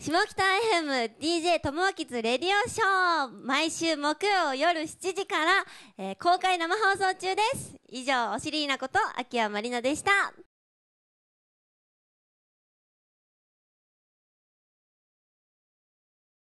下北 FM DJ トモあキつレディオショー毎週木曜夜7時から、えー公開生放送中です以上おしりなこと秋山里りでした